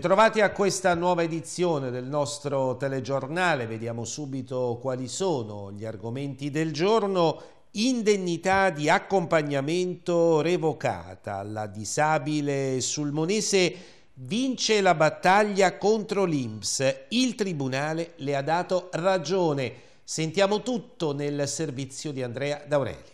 Bentrovati a questa nuova edizione del nostro telegiornale, vediamo subito quali sono gli argomenti del giorno. Indennità di accompagnamento revocata, la disabile sulmonese vince la battaglia contro l'Inps, il Tribunale le ha dato ragione. Sentiamo tutto nel servizio di Andrea D'Aurelli.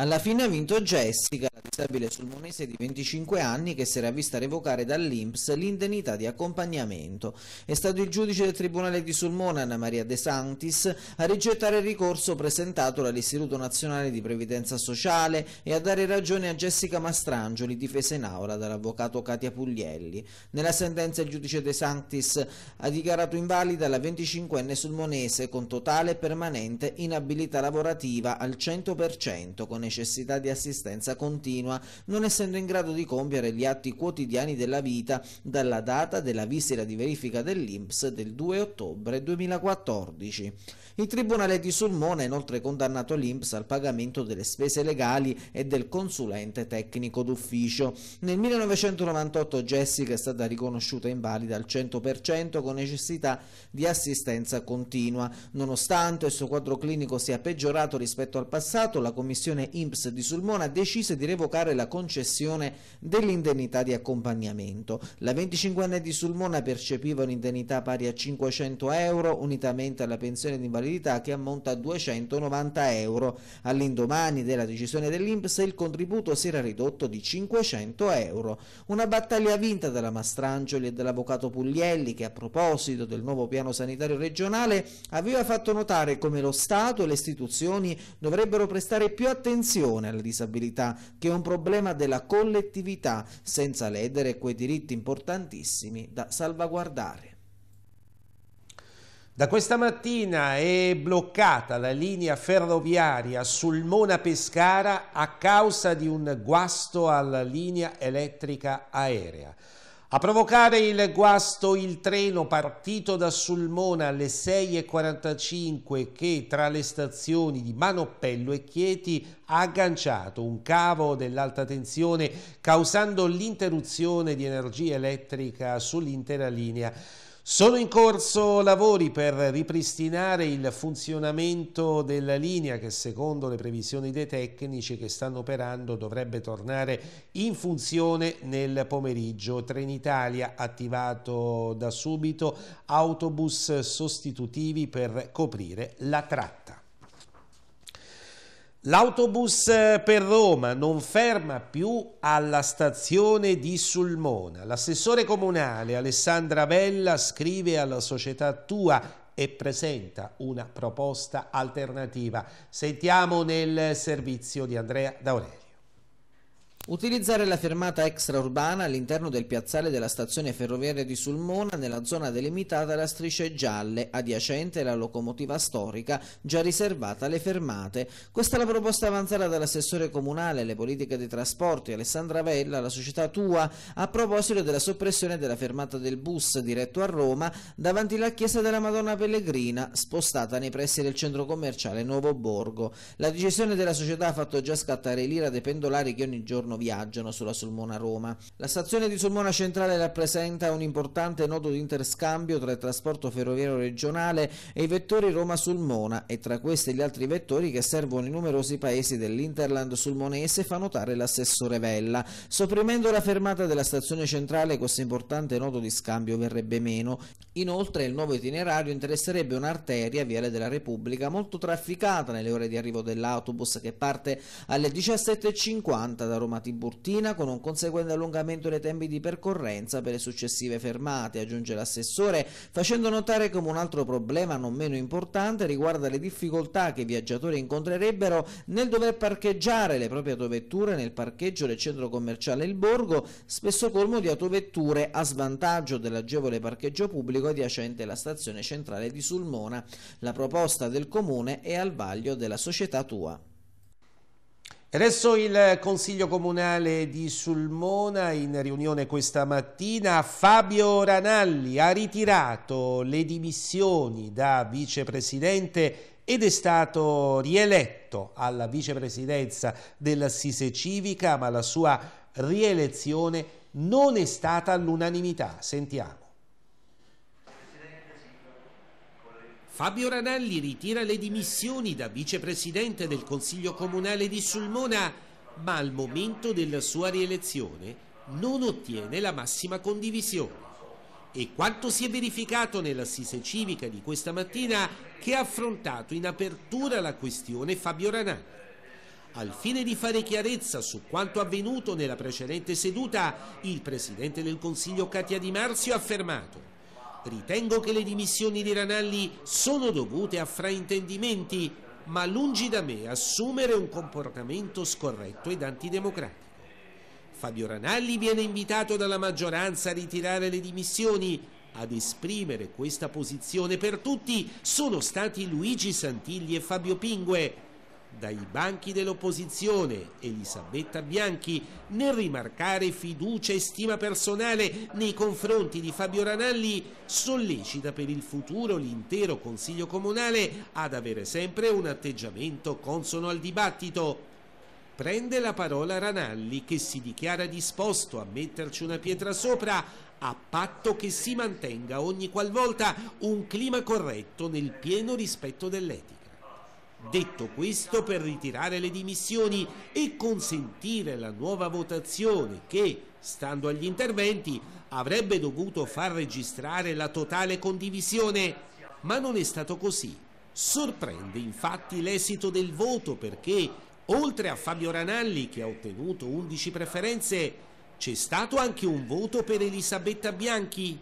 Alla fine ha vinto Jessica, la disabile sulmonese di 25 anni che si era vista revocare dall'Inps l'indennità di accompagnamento. È stato il giudice del Tribunale di Sulmona, Anna Maria De Santis, a rigettare il ricorso presentato dall'Istituto Nazionale di Previdenza Sociale e a dare ragione a Jessica Mastrangioli, difesa in aula dall'avvocato Katia Puglielli. Nella sentenza il giudice De Santis ha dichiarato invalida la 25enne sulmonese con totale e permanente inabilità lavorativa al 100% con necessità di assistenza continua, non essendo in grado di compiere gli atti quotidiani della vita dalla data della visita di verifica dell'INPS del 2 ottobre 2014. Il Tribunale di Sulmona ha inoltre condannato l'INPS al pagamento delle spese legali e del consulente tecnico d'ufficio. Nel 1998 Jessica è stata riconosciuta invalida al 100% con necessità di assistenza continua. Nonostante il suo quadro clinico sia peggiorato rispetto al passato, la Commissione INPS di Sulmona decise di revocare la concessione dell'indennità di accompagnamento. La 25enne di Sulmona percepiva un'indennità pari a 500 euro unitamente alla pensione di invalidità che ammonta a 290 euro. All'indomani della decisione dell'INPS il contributo si era ridotto di 500 euro. Una battaglia vinta dalla Mastrangioli e dall'avvocato Puglielli che a proposito del nuovo piano sanitario regionale aveva fatto notare come lo Stato e le istituzioni dovrebbero prestare più attenzione attenzione alla disabilità, che è un problema della collettività, senza ledere quei diritti importantissimi da salvaguardare. Da questa mattina è bloccata la linea ferroviaria Sulmona-Pescara a causa di un guasto alla linea elettrica aerea. A provocare il guasto il treno partito da Sulmona alle 6.45 che tra le stazioni di Manoppello e Chieti ha agganciato un cavo dell'alta tensione causando l'interruzione di energia elettrica sull'intera linea. Sono in corso lavori per ripristinare il funzionamento della linea che secondo le previsioni dei tecnici che stanno operando dovrebbe tornare in funzione nel pomeriggio. Trenitalia attivato da subito autobus sostitutivi per coprire la tratta. L'autobus eh, per Roma non ferma più alla stazione di Sulmona. L'assessore comunale Alessandra Vella scrive alla società Tua e presenta una proposta alternativa. Sentiamo nel servizio di Andrea D'Aurelio. Utilizzare la fermata extraurbana all'interno del piazzale della stazione ferroviaria di Sulmona nella zona delimitata alla strisce gialle, adiacente alla locomotiva storica già riservata alle fermate. Questa è la proposta avanzata dall'assessore comunale alle politiche dei trasporti Alessandra Vella alla società Tua a proposito della soppressione della fermata del bus diretto a Roma davanti alla chiesa della Madonna Pellegrina spostata nei pressi del centro commerciale Nuovo Borgo. La decisione della società ha fatto già scattare l'ira dei pendolari che ogni giorno viaggiano sulla Sulmona Roma. La stazione di Sulmona Centrale rappresenta un importante nodo di interscambio tra il trasporto ferroviario regionale e i vettori Roma-Sulmona e tra questi gli altri vettori che servono i numerosi paesi dell'Interland sulmonese fa notare l'assessore Vella. Sopprimendo la fermata della stazione centrale questo importante nodo di scambio verrebbe meno. Inoltre il nuovo itinerario interesserebbe un'arteria viale della Repubblica molto trafficata nelle ore di arrivo dell'autobus che parte alle 17.50 da Roma Tiburtina con un conseguente allungamento dei tempi di percorrenza per le successive fermate, aggiunge l'assessore, facendo notare come un altro problema non meno importante riguarda le difficoltà che i viaggiatori incontrerebbero nel dover parcheggiare le proprie autovetture nel parcheggio del centro commerciale Il Borgo, spesso colmo di autovetture a svantaggio dell'agevole parcheggio pubblico adiacente alla stazione centrale di Sulmona. La proposta del comune è al vaglio della società tua. Adesso il Consiglio Comunale di Sulmona in riunione questa mattina, Fabio Ranalli ha ritirato le dimissioni da vicepresidente ed è stato rieletto alla vicepresidenza dell'Assise Civica, ma la sua rielezione non è stata all'unanimità. Sentiamo. Fabio Ranalli ritira le dimissioni da vicepresidente del Consiglio Comunale di Sulmona, ma al momento della sua rielezione non ottiene la massima condivisione. E quanto si è verificato nell'assise civica di questa mattina che ha affrontato in apertura la questione Fabio Ranalli. Al fine di fare chiarezza su quanto avvenuto nella precedente seduta, il Presidente del Consiglio Catia Di Marzio ha affermato Ritengo che le dimissioni di Ranalli sono dovute a fraintendimenti, ma lungi da me assumere un comportamento scorretto ed antidemocratico. Fabio Ranalli viene invitato dalla maggioranza a ritirare le dimissioni. Ad esprimere questa posizione per tutti sono stati Luigi Santilli e Fabio Pingue, dai banchi dell'opposizione Elisabetta Bianchi nel rimarcare fiducia e stima personale nei confronti di Fabio Ranalli sollecita per il futuro l'intero Consiglio Comunale ad avere sempre un atteggiamento consono al dibattito. Prende la parola Ranalli che si dichiara disposto a metterci una pietra sopra a patto che si mantenga ogni qualvolta un clima corretto nel pieno rispetto dell'etica. Detto questo, per ritirare le dimissioni e consentire la nuova votazione che, stando agli interventi, avrebbe dovuto far registrare la totale condivisione, ma non è stato così. Sorprende infatti l'esito del voto perché, oltre a Fabio Ranalli che ha ottenuto 11 preferenze, c'è stato anche un voto per Elisabetta Bianchi,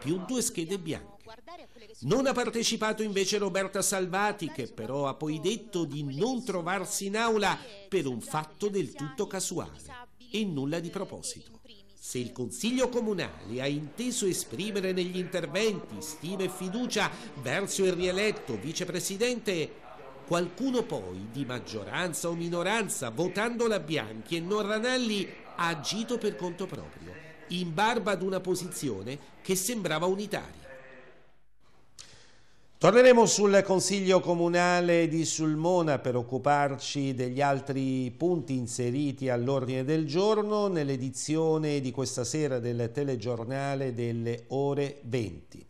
più due schede bianche. Non ha partecipato invece Roberta Salvati, che però ha poi detto di non trovarsi in aula per un fatto del tutto casuale e nulla di proposito. Se il Consiglio Comunale ha inteso esprimere negli interventi stima e fiducia verso il rieletto vicepresidente, qualcuno poi, di maggioranza o minoranza, votando la Bianchi e non Ranalli, ha agito per conto proprio, in barba ad una posizione che sembrava unitaria. Torneremo sul Consiglio Comunale di Sulmona per occuparci degli altri punti inseriti all'ordine del giorno nell'edizione di questa sera del telegiornale delle ore 20.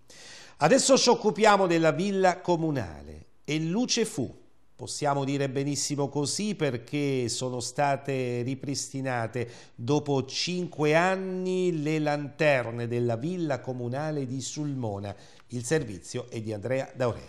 Adesso ci occupiamo della Villa Comunale e luce fu. Possiamo dire benissimo così perché sono state ripristinate dopo cinque anni le lanterne della Villa Comunale di Sulmona il servizio è di Andrea D'Aurelio.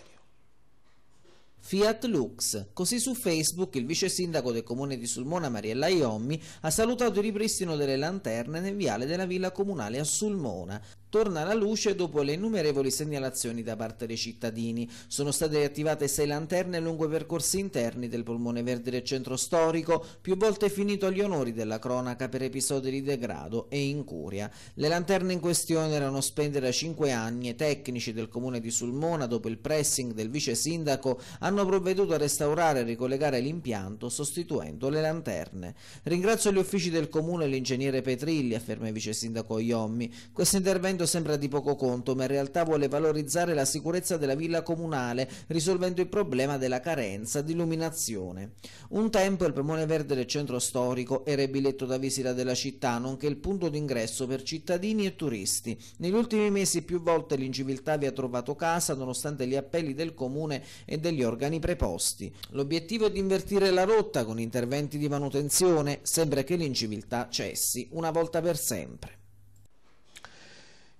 Fiat Lux. Così su Facebook il vice sindaco del comune di Sulmona Mariella Iommi ha salutato il ripristino delle lanterne nel viale della villa comunale a Sulmona torna alla luce dopo le innumerevoli segnalazioni da parte dei cittadini. Sono state attivate sei lanterne lungo i percorsi interni del polmone verde del centro storico, più volte finito agli onori della cronaca per episodi di degrado e incuria. Le lanterne in questione erano spente da cinque anni e tecnici del comune di Sulmona, dopo il pressing del vice sindaco, hanno provveduto a restaurare e ricollegare l'impianto sostituendo le lanterne. Ringrazio gli uffici del comune e l'ingegnere Petrilli, afferma il vice sindaco Iommi. Questo intervento intervento sembra di poco conto, ma in realtà vuole valorizzare la sicurezza della villa comunale, risolvendo il problema della carenza di illuminazione. Un tempo il Pomone Verde del centro storico era il biletto da visita della città, nonché il punto d'ingresso per cittadini e turisti. Negli ultimi mesi più volte l'inciviltà vi ha trovato casa, nonostante gli appelli del comune e degli organi preposti. L'obiettivo è di invertire la rotta con interventi di manutenzione, sembra che l'inciviltà cessi una volta per sempre.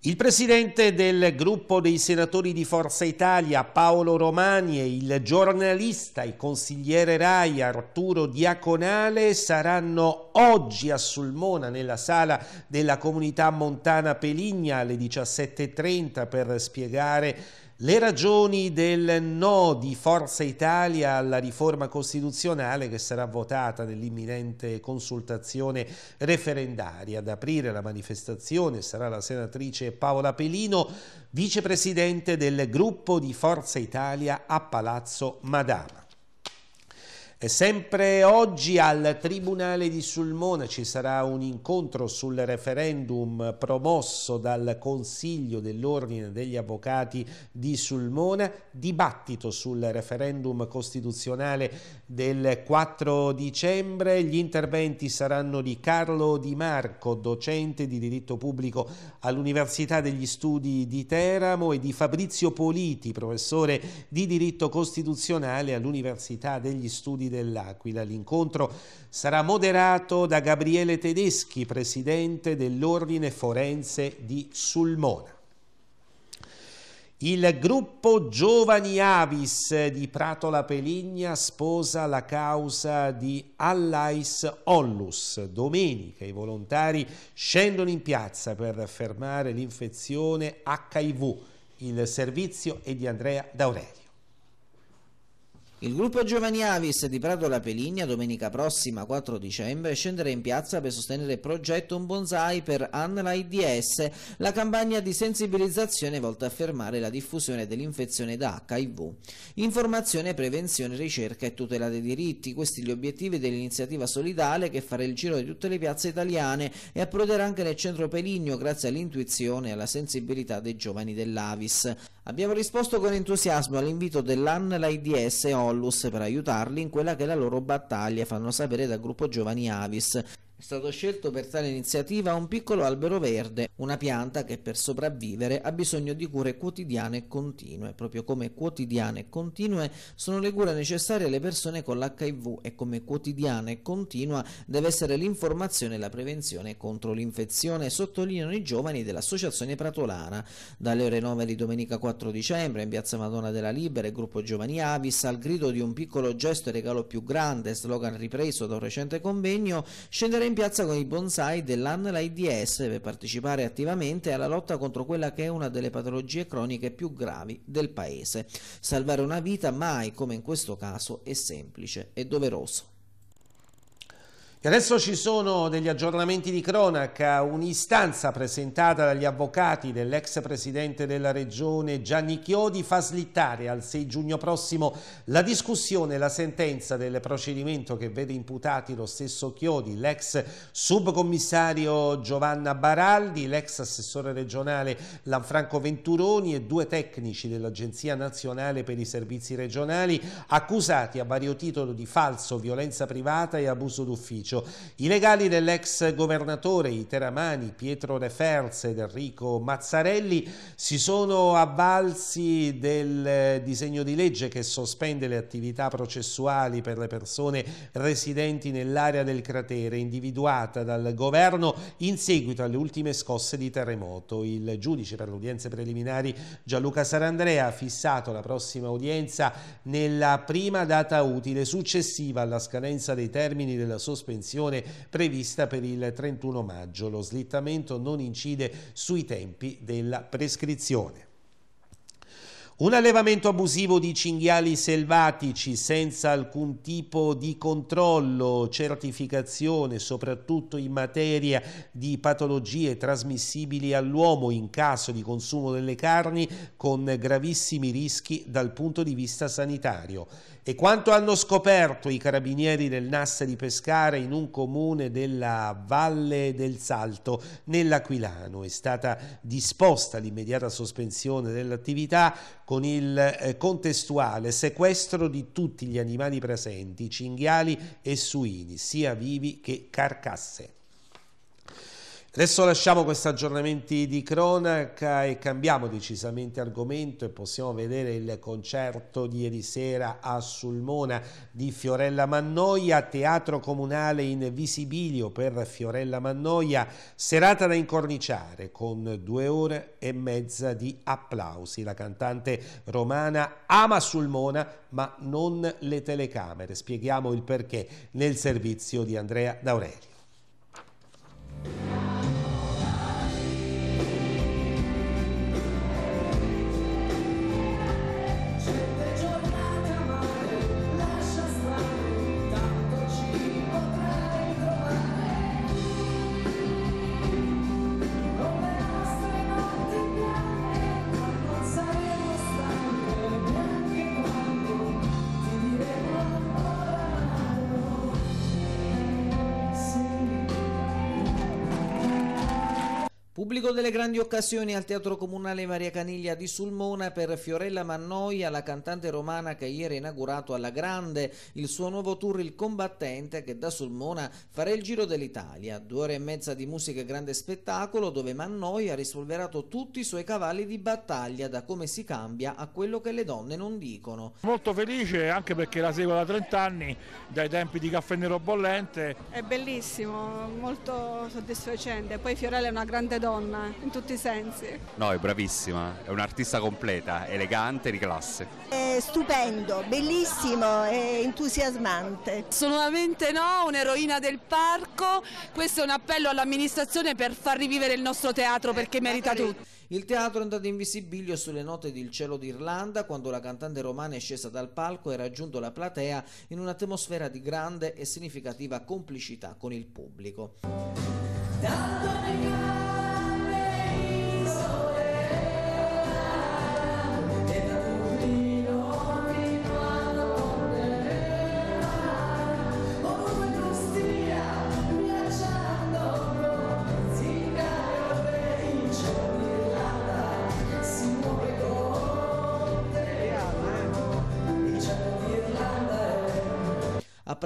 Il presidente del gruppo dei senatori di Forza Italia Paolo Romani e il giornalista e consigliere RAI Arturo Diaconale saranno oggi a Sulmona nella sala della comunità montana Peligna alle 17.30 per spiegare le ragioni del no di Forza Italia alla riforma costituzionale che sarà votata nell'imminente consultazione referendaria. Ad aprire la manifestazione sarà la senatrice Paola Pelino, vicepresidente del gruppo di Forza Italia a Palazzo Madama. E sempre oggi al Tribunale di Sulmona ci sarà un incontro sul referendum promosso dal Consiglio dell'Ordine degli Avvocati di Sulmona, dibattito sul referendum costituzionale del 4 dicembre. Gli interventi saranno di Carlo Di Marco, docente di diritto pubblico all'Università degli Studi di Teramo e di Fabrizio Politi, professore di diritto costituzionale all'Università degli Studi dell'Aquila. L'incontro sarà moderato da Gabriele Tedeschi, presidente dell'Ordine Forense di Sulmona. Il gruppo Giovani Avis di Prato La Peligna sposa la causa di Allais Onlus. Domenica i volontari scendono in piazza per fermare l'infezione HIV. Il servizio è di Andrea D'Aurelli. Il gruppo Giovani Avis di Prato La Peligna domenica prossima 4 dicembre scenderà in piazza per sostenere il progetto Un Bonsai per Anla IDS, la campagna di sensibilizzazione volta a fermare la diffusione dell'infezione da HIV. Informazione, prevenzione, ricerca e tutela dei diritti, questi gli obiettivi dell'iniziativa solidale che farà il giro di tutte le piazze italiane e approderà anche nel centro Peligno grazie all'intuizione e alla sensibilità dei giovani dell'Avis. Abbiamo risposto con entusiasmo all'invito dell'ANLA IDS e Ollus per aiutarli in quella che è la loro battaglia, fanno sapere dal gruppo Giovani Avis. È stato scelto per tale iniziativa un piccolo albero verde, una pianta che per sopravvivere ha bisogno di cure quotidiane e continue, proprio come quotidiane e continue sono le cure necessarie alle persone con l'HIV e come quotidiana e continua deve essere l'informazione e la prevenzione contro l'infezione, sottolineano i giovani dell'Associazione Pratolana. Dalle ore 9 di domenica 4 dicembre in Piazza Madonna della Libera e gruppo Giovani Avis al grido di un piccolo gesto e regalo più grande, slogan ripreso da un recente convegno, scenderà in piazza con i bonsai dell'ANLAIDS per partecipare attivamente alla lotta contro quella che è una delle patologie croniche più gravi del paese. Salvare una vita mai, come in questo caso, è semplice e doveroso. E adesso ci sono degli aggiornamenti di cronaca, un'istanza presentata dagli avvocati dell'ex presidente della regione Gianni Chiodi fa slittare al 6 giugno prossimo la discussione e la sentenza del procedimento che vede imputati lo stesso Chiodi, l'ex subcommissario Giovanna Baraldi, l'ex assessore regionale Lanfranco Venturoni e due tecnici dell'Agenzia Nazionale per i Servizi Regionali accusati a vario titolo di falso, violenza privata e abuso d'ufficio d'ufficio. I legali dell'ex governatore Iteramani, Pietro Referz ed Enrico Mazzarelli si sono avvalsi del eh, disegno di legge che sospende le attività processuali per le persone residenti nell'area del cratere individuata dal governo in seguito alle ultime scosse di terremoto. Il giudice per le udienze preliminari Gianluca Sarandrea ha fissato la prossima udienza nella prima data utile successiva alla scadenza dei termini della sospensione sospensione prevista per il 31 maggio. Lo slittamento non incide sui tempi della prescrizione. Un allevamento abusivo di cinghiali selvatici senza alcun tipo di controllo, certificazione, soprattutto in materia di patologie trasmissibili all'uomo in caso di consumo delle carni, con gravissimi rischi dal punto di vista sanitario. E quanto hanno scoperto i carabinieri del NAS di Pescara in un comune della Valle del Salto, nell'Aquilano, è stata disposta l'immediata sospensione dell'attività con il eh, contestuale sequestro di tutti gli animali presenti, cinghiali e suini, sia vivi che carcasse. Adesso lasciamo questi aggiornamenti di cronaca e cambiamo decisamente argomento e possiamo vedere il concerto di ieri sera a Sulmona di Fiorella Mannoia, teatro comunale in visibilio per Fiorella Mannoia, serata da incorniciare con due ore e mezza di applausi. La cantante romana ama Sulmona ma non le telecamere, spieghiamo il perché nel servizio di Andrea D'Aureli. Pubblico delle grandi occasioni al Teatro Comunale Maria Caniglia di Sulmona per Fiorella Mannoia, la cantante romana che ieri ha inaugurato alla grande il suo nuovo tour Il Combattente che da Sulmona farà il giro dell'Italia. Due ore e mezza di musica e grande spettacolo dove Mannoia ha rispolverato tutti i suoi cavalli di battaglia da come si cambia a quello che le donne non dicono. Molto felice anche perché la seguo da 30 anni, dai tempi di Caffè Nero Bollente. È bellissimo, molto soddisfacente. Poi Fiorella è una grande donna donna in tutti i sensi. No, è bravissima, è un'artista completa, elegante, di classe. È stupendo, bellissimo e entusiasmante. Assolutamente no, un'eroina del parco. Questo è un appello all'amministrazione per far rivivere il nostro teatro perché eh, merita tutto. Il teatro è andato in visibilio sulle note di Il cielo d'Irlanda quando la cantante romana è scesa dal palco e ha raggiunto la platea in un'atmosfera di grande e significativa complicità con il pubblico. Dato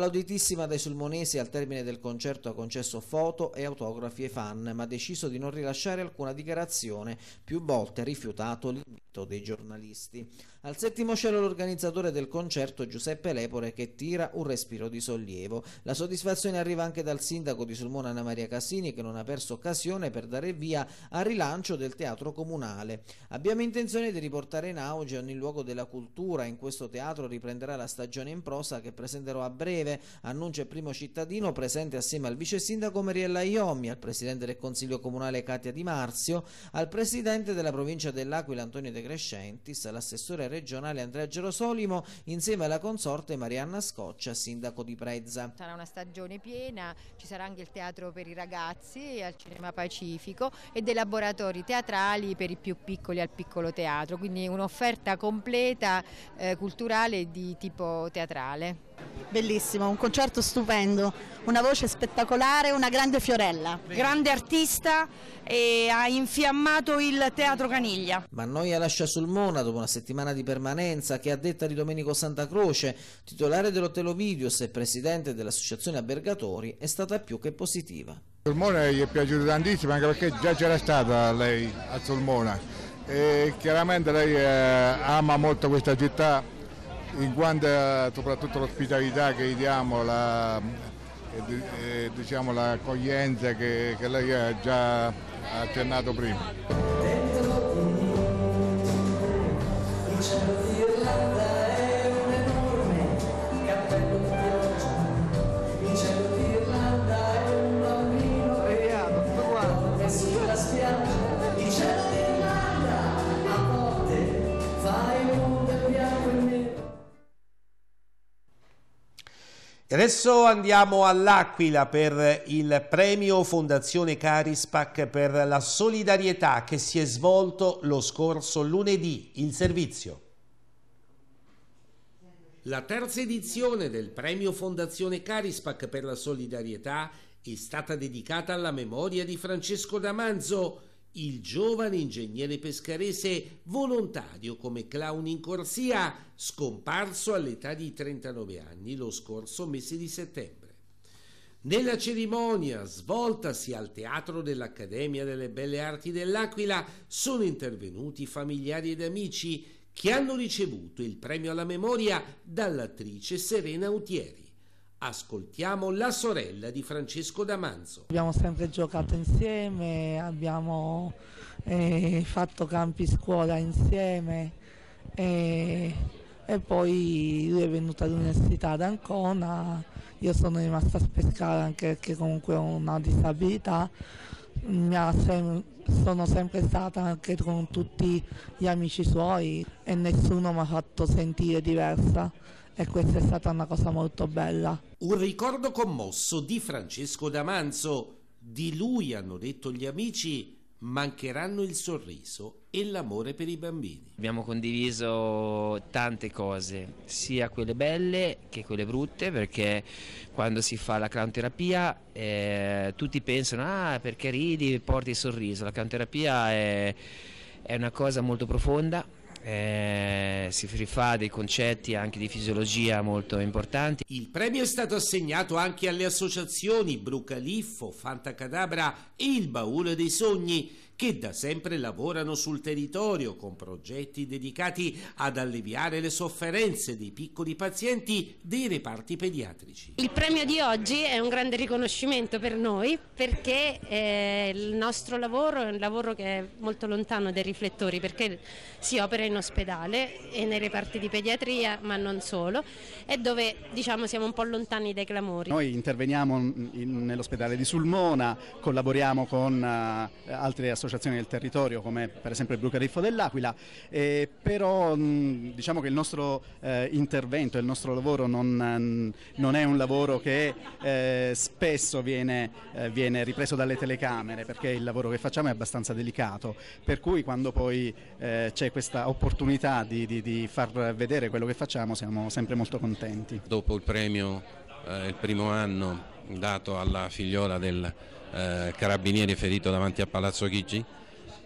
Applauditissima dai sulmonesi al termine del concerto ha concesso foto e autografi ai fan, ma ha deciso di non rilasciare alcuna dichiarazione, più volte ha rifiutato l'invito dei giornalisti. Al settimo cielo l'organizzatore del concerto Giuseppe Lepore che tira un respiro di sollievo. La soddisfazione arriva anche dal sindaco di Sulmona Anna Maria Cassini che non ha perso occasione per dare via al rilancio del teatro comunale. Abbiamo intenzione di riportare in auge ogni luogo della cultura, in questo teatro riprenderà la stagione in prosa che presenterò a breve Corriere, annuncia il primo cittadino presente assieme al vice sindaco Mariella Iommi, al presidente del Consiglio Comunale Katia Di Marzio, al presidente della provincia dell'Aquila Antonio De Crescentis, all'assessore regionale Andrea Gerosolimo, insieme alla consorte Marianna Scoccia, sindaco di Prezza. Sarà una stagione piena, ci sarà anche il teatro per i ragazzi al Cinema Pacifico e dei laboratori teatrali per i più piccoli al piccolo teatro, quindi un'offerta completa eh, culturale di tipo teatrale bellissimo, un concerto stupendo, una voce spettacolare, una grande fiorella. Grande artista e ha infiammato il Teatro Caniglia. Ma Mannoia lascia Sulmona dopo una settimana di permanenza che a detta di Domenico Santa Croce, titolare dell'Hotel Ovidius e presidente dell'associazione Albergatori, è stata più che positiva. Sulmona gli è piaciuto tantissimo anche perché già c'era stata lei a Sulmona e chiaramente lei eh, ama molto questa città in quanto soprattutto l'ospitalità che gli diamo, la, eh, eh, diciamo, l'accoglienza che, che lei ha già accennato prima. E adesso andiamo all'Aquila per il premio Fondazione Carispac per la solidarietà che si è svolto lo scorso lunedì. in servizio. La terza edizione del premio Fondazione Carispac per la solidarietà è stata dedicata alla memoria di Francesco D'Amanzo, il giovane ingegnere pescarese volontario come clown in corsia, scomparso all'età di 39 anni lo scorso mese di settembre. Nella cerimonia svoltasi al Teatro dell'Accademia delle Belle Arti dell'Aquila sono intervenuti familiari ed amici che hanno ricevuto il premio alla memoria dall'attrice Serena Utieri. Ascoltiamo la sorella di Francesco D'Amanzo. Abbiamo sempre giocato insieme, abbiamo eh, fatto campi scuola insieme e, e, poi lui è venuto all'università ad Ancona, io sono rimasta a Pescara anche perché comunque ho una disabilità, sem sono sempre stata anche con tutti gli amici suoi e nessuno mi ha fatto sentire diversa e questa è stata una cosa molto bella. Un ricordo commosso di Francesco D'Amanzo. Di lui hanno detto gli amici mancheranno il sorriso e l'amore per i bambini. Abbiamo condiviso tante cose, sia quelle belle che quelle brutte, perché quando si fa la clownterapia eh, tutti pensano ah perché ridi porti il sorriso, la clownterapia è, è una cosa molto profonda eh, si rifà dei concetti anche di fisiologia molto importanti. Il premio è stato assegnato anche alle associazioni Brucaliffo, Fanta Cadabra e Il Baule dei Sogni che da sempre lavorano sul territorio con progetti dedicati ad alleviare le sofferenze dei piccoli pazienti dei reparti pediatrici. Il premio di oggi è un grande riconoscimento per noi perché eh, il nostro lavoro è un lavoro che è molto lontano dai riflettori perché si opera in ospedale e nei reparti di pediatria ma non solo e dove diciamo siamo un po' lontani dai clamori. Noi interveniamo nell'ospedale di Sulmona, collaboriamo con eh, altre associazioni associazioni del territorio come per esempio il Brucariffo dell'Aquila, eh, però mh, diciamo che il nostro eh, intervento, il nostro lavoro non, non è un lavoro che eh, spesso viene, eh, viene, ripreso dalle telecamere perché il lavoro che facciamo è abbastanza delicato, per cui quando poi eh, c'è questa opportunità di, di, di far vedere quello che facciamo siamo sempre molto contenti. Dopo il premio, eh, il primo anno dato alla figliola del eh, carabinieri ferito davanti a Palazzo Chigi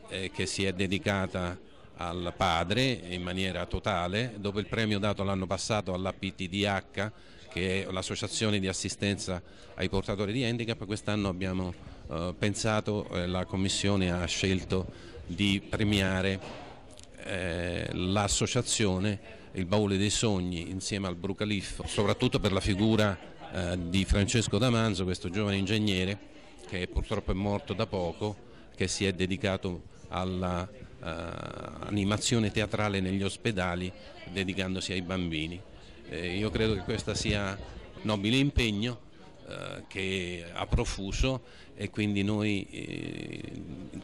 eh, che si è dedicata al padre in maniera totale, dopo il premio dato l'anno passato alla PTDH che è l'associazione di assistenza ai portatori di handicap, quest'anno abbiamo eh, pensato, eh, la Commissione ha scelto di premiare eh, l'associazione Il Baule dei Sogni insieme al Brucaliffo, soprattutto per la figura eh, di Francesco Damanzo, questo giovane ingegnere che purtroppo è morto da poco, che si è dedicato all'animazione eh, uh, teatrale negli ospedali dedicandosi ai bambini. Eh, io credo che questo sia nobile impegno eh, che ha profuso e quindi noi eh,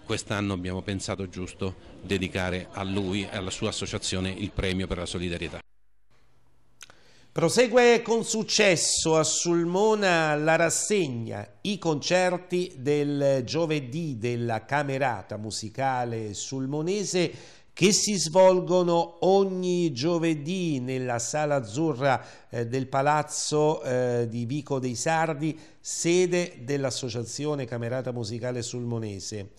quest'anno abbiamo pensato giusto dedicare a lui e alla sua associazione il premio per la solidarietà. Prosegue con successo a Sulmona la rassegna, i concerti del giovedì della Camerata Musicale Sulmonese che si svolgono ogni giovedì nella Sala Azzurra eh, del Palazzo eh, di Vico dei Sardi, sede dell'Associazione Camerata Musicale Sulmonese.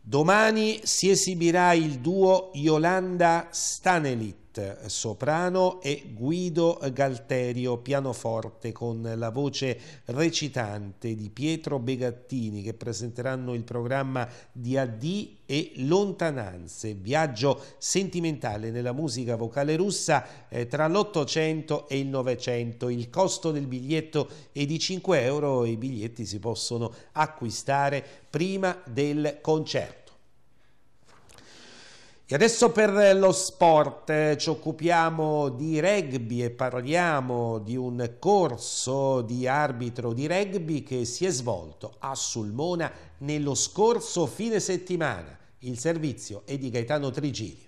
Domani si esibirà il duo Yolanda Stanelit soprano e Guido Galterio pianoforte con la voce recitante di Pietro Begattini che presenteranno il programma di AD e Lontananze, viaggio sentimentale nella musica vocale russa eh, tra l'Ottocento e il Novecento. Il costo del biglietto è di 5 euro, e i biglietti si possono acquistare prima del concerto. E adesso per lo sport eh, ci occupiamo di rugby e parliamo di un corso di arbitro di rugby che si è svolto a Sulmona nello scorso fine settimana. Il servizio è di Gaetano Trigiri.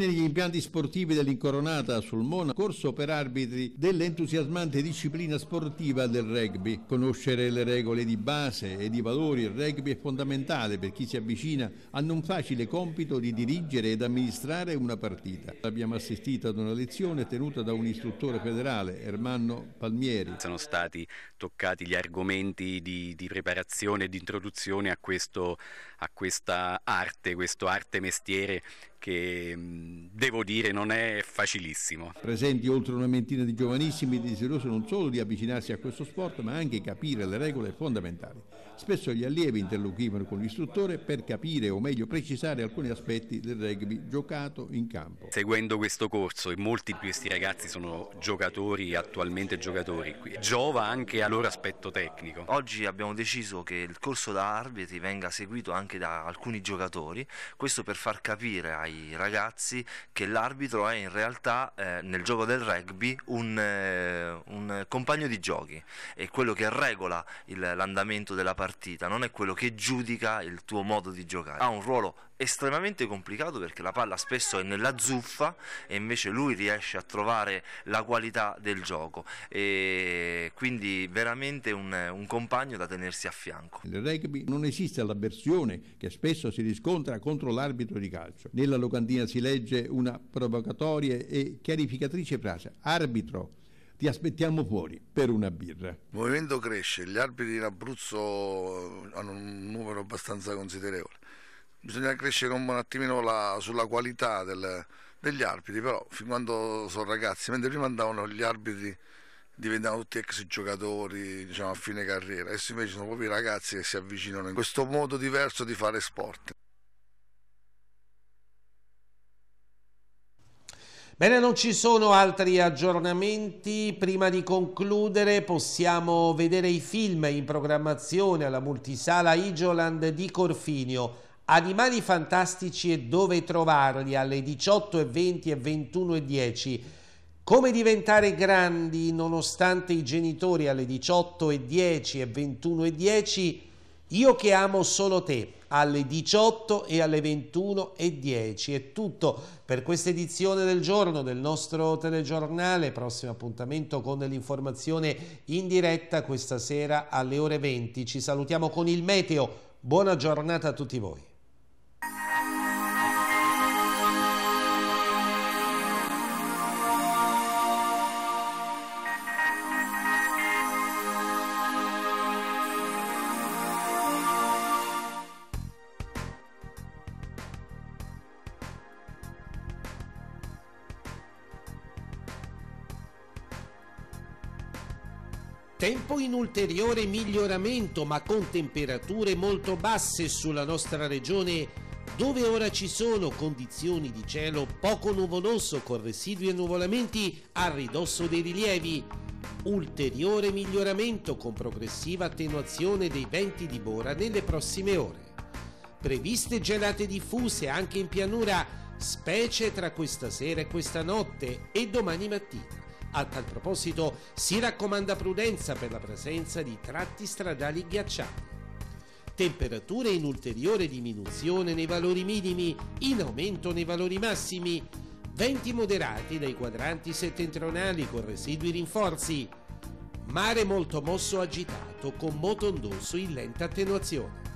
Negli impianti sportivi dell'Incoronata sul Mona, corso per arbitri dell'entusiasmante disciplina sportiva del rugby. Conoscere le regole di base e i valori del rugby è fondamentale per chi si avvicina al non facile compito di dirigere ed amministrare una partita. Abbiamo assistito ad una lezione tenuta da un istruttore federale, Ermanno Palmieri. Sono stati toccati gli argomenti di, di preparazione e di introduzione a questo, a questa arte, questo arte mestiere che mm, devo dire non è facilissimo. Presenti oltre una ventina di giovanissimi desiderosi non solo di avvicinarsi a questo sport ma anche capire le regole fondamentali. Spesso gli allievi interloquivano con l'istruttore per capire o meglio precisare alcuni aspetti del rugby giocato in campo. Seguendo questo corso e molti di questi ragazzi sono giocatori, attualmente giocatori, giova anche al loro aspetto tecnico. Oggi abbiamo deciso che il corso da arbitri venga seguito anche anche da alcuni giocatori, questo per far capire ai ragazzi che l'arbitro è in realtà eh, nel gioco del rugby un, eh, un, compagno di giochi, è quello che regola l'andamento della partita, non è quello che giudica il tuo modo di giocare, ha un ruolo estremamente complicato perché la palla spesso è nella zuffa e invece lui riesce a trovare la qualità del gioco e quindi veramente un, un compagno da tenersi a fianco. Nel rugby non esiste l'avversione che spesso si riscontra contro l'arbitro di calcio. Nella locandina si legge una provocatoria e chiarificatrice frase arbitro ti aspettiamo fuori per una birra. Il movimento cresce, gli arbitri in Abruzzo hanno un numero abbastanza considerevole bisogna crescere un attimino la, sulla qualità del, degli arbitri, però fin quando sono ragazzi, mentre prima andavano gli arbitri diventavano tutti ex giocatori diciamo, a fine carriera, adesso invece sono proprio i ragazzi che si avvicinano in questo modo diverso di fare sport. Bene, non ci sono altri aggiornamenti. Prima di concludere possiamo vedere i film in programmazione alla multisala Igioland di Corfinio Animali fantastici e dove trovarli alle 18.20 e 21.10. Come diventare grandi nonostante i genitori alle 18.10 e 21.10. Io che amo solo te alle 18 e alle 21 e 10. È tutto per questa edizione del giorno del nostro telegiornale. Prossimo appuntamento con l'informazione in diretta questa sera alle ore 20. Ci salutiamo con il meteo. Buona giornata a tutti voi. in ulteriore miglioramento ma con temperature molto basse sulla nostra regione dove ora ci sono condizioni di cielo poco nuvoloso con residui e nuvolamenti a ridosso dei rilievi. Ulteriore miglioramento con progressiva attenuazione dei venti di bora nelle prossime ore. Previste gelate diffuse anche in pianura, specie tra questa sera e questa notte e domani mattina. A tal proposito si raccomanda prudenza per la presenza di tratti stradali ghiacciati. Temperature in ulteriore diminuzione nei valori minimi, in aumento nei valori massimi, venti moderati dai quadranti settentrionali con residui rinforzi, mare molto mosso agitato con moto ondoso in lenta attenuazione.